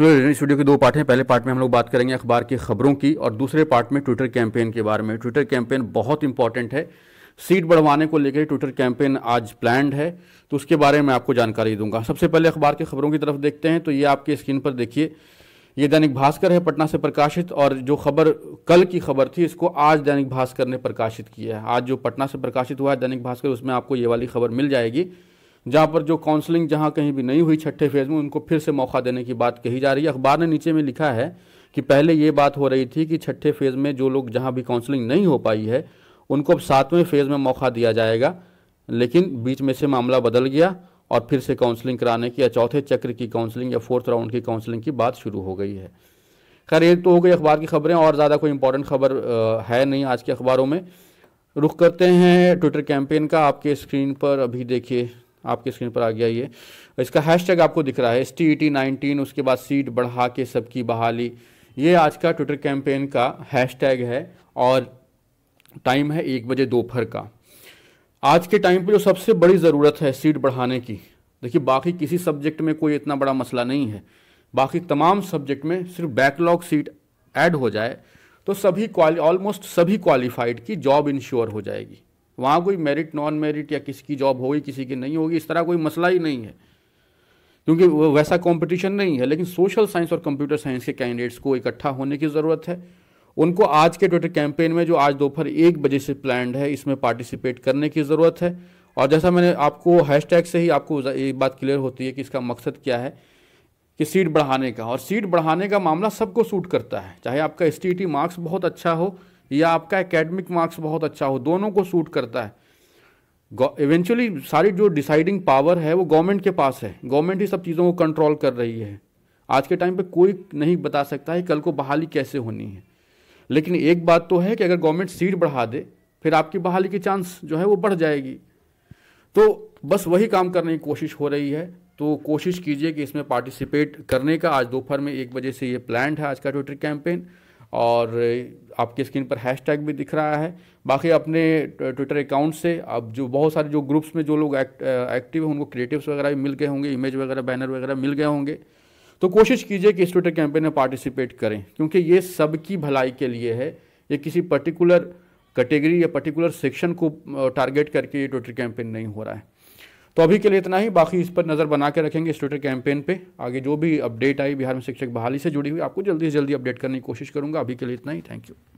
hello के दो part हैं पहले पार्ट में हम लोग बात करेंगे अखबार की खबरों की और दूसरे पार्ट में ट्विटर कैंपेन के बारे में ट्विटर कैंपेन बहुत इंपॉर्टेंट है सीट बढ़वाने को लेकर ट्विटर कैंपेन आज प्लान्ड है तो उसके बारे में आपको जानकारी दूंगा सबसे पहले अखबार की खबरों की तरफ देखते हैं तो ये आपके स्क्रीन पर देखिए ये दैनिक भास्कर है पटना से प्रकाशित और जो खबर कल की खबर थी इसको आज दैनिक भास्कर ने प्रकाशित किया है आज जो पटना से प्रकाशित हुआ है दैनिक भास्कर उसमें आपको ये वाली खबर मिल जाएगी जहाँ पर जो काउंसलिंग जहाँ कहीं भी नहीं हुई छठे फेज में उनको फिर से मौका देने की बात कही जा रही है अखबार ने नीचे में लिखा है कि पहले ये बात हो रही थी कि छठे फेज में जो लोग जहाँ भी काउंसलिंग नहीं हो पाई है उनको अब सातवें फेज में मौका दिया जाएगा लेकिन बीच में से मामला बदल गया और फिर से काउंसलिंग कराने की या चौथे चक्र की काउंसलिंग या फोर्थ राउंड की काउंसलिंग की बात शुरू हो गई है खैर एक तो हो गई अखबार की खबरें और ज़्यादा कोई इंपॉर्टेंट खबर है नहीं आज के अखबारों में रुख करते हैं ट्विटर कैंपेन का आपके स्क्रीन पर अभी देखिए आपकी स्क्रीन पर आ गया ये इसका हैशटैग आपको दिख रहा है एस टी टी नाइनटीन उसके बाद सीट बढ़ा के सबकी बहाली ये आज का ट्विटर कैंपेन का हैशटैग है और टाइम है एक बजे दोपहर का आज के टाइम पे जो सबसे बड़ी ज़रूरत है सीट बढ़ाने की देखिए बाकी किसी सब्जेक्ट में कोई इतना बड़ा मसला नहीं है बाकी तमाम सब्जेक्ट में सिर्फ बैकलॉग सीट ऐड हो जाए तो सभी ऑलमोस्ट सभी क्वालिफाइड की जॉब इंश्योर हो जाएगी वहाँ कोई मेरिट नॉन मेरिट या किसी की जॉब होगी किसी की नहीं होगी इस तरह कोई मसला ही नहीं है क्योंकि वैसा कंपटीशन नहीं है लेकिन सोशल साइंस और कंप्यूटर साइंस के कैंडिडेट्स को इकट्ठा होने की ज़रूरत है उनको आज के ट्विटर कैंपेन में जो आज दोपहर एक बजे से प्लान्ड है इसमें पार्टिसिपेट करने की ज़रूरत है और जैसा मैंने आपको हैशटैग से ही आपको ये बात क्लियर होती है कि इसका मकसद क्या है कि सीट बढ़ाने का और सीट बढ़ाने का मामला सबको सूट करता है चाहे आपका एस मार्क्स बहुत अच्छा हो या आपका एकेडमिक मार्क्स बहुत अच्छा हो दोनों को सूट करता है इवेंचुअली सारी जो डिसाइडिंग पावर है वो गवर्नमेंट के पास है गवर्नमेंट ही सब चीज़ों को कंट्रोल कर रही है आज के टाइम पे कोई नहीं बता सकता है कल को बहाली कैसे होनी है लेकिन एक बात तो है कि अगर गवर्नमेंट सीट बढ़ा दे फिर आपकी बहाली की चांस जो है वो बढ़ जाएगी तो बस वही काम करने की कोशिश हो रही है तो कोशिश कीजिए कि इसमें पार्टिसिपेट करने का आज दोपहर में एक बजे से ये प्लान है आज का ट्विटर कैंपेन और आपकी स्क्रीन पर हैशटैग भी दिख रहा है बाकी अपने ट्विटर अकाउंट से आप जो बहुत सारे जो ग्रुप्स में जो लोग एक्ट, एक्टिव हैं उनको क्रिएटिव्स वगैरह भी मिल गए होंगे इमेज वगैरह बैनर वगैरह मिल गए होंगे तो कोशिश कीजिए कि इस ट्विटर कैंपेन में पार्टिसिपेट करें क्योंकि ये सबकी भलाई के लिए है ये किसी पर्टिकुलर कैटेगरी या पर्टिकुलर सेक्शन को टारगेट uh, करके ये ट्विटर कैंपेन नहीं हो रहा है तो अभी के लिए इतना ही बाकी इस पर नज़र बना के रखेंगे इस ट्विटर कैंपेन पे आगे जो भी अपडेट आई बिहार में शिक्षक बहाली से जुड़ी हुई आपको जल्दी से जल्दी अपडेट करने की कोशिश करूँगा अभी के लिए इतना ही थैंक यू